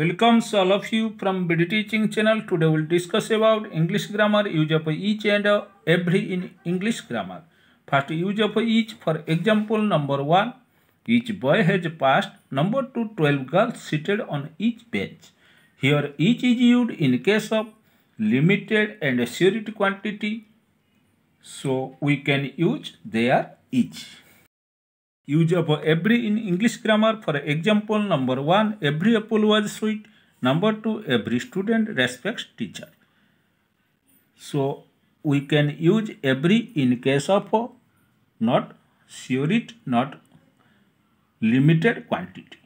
Welcome all of you from BD Teaching channel. Today we'll discuss about English grammar use of each and every in English grammar. First use of each for example number 1. Each boy has passed. Number two, twelve girls seated on each bench. Here each is used in case of limited and assured quantity. So we can use their each. Use of every in English grammar. For example, number one, every apple was sweet. Number two, every student respects teacher. So we can use every in case of not sure it, not limited quantity.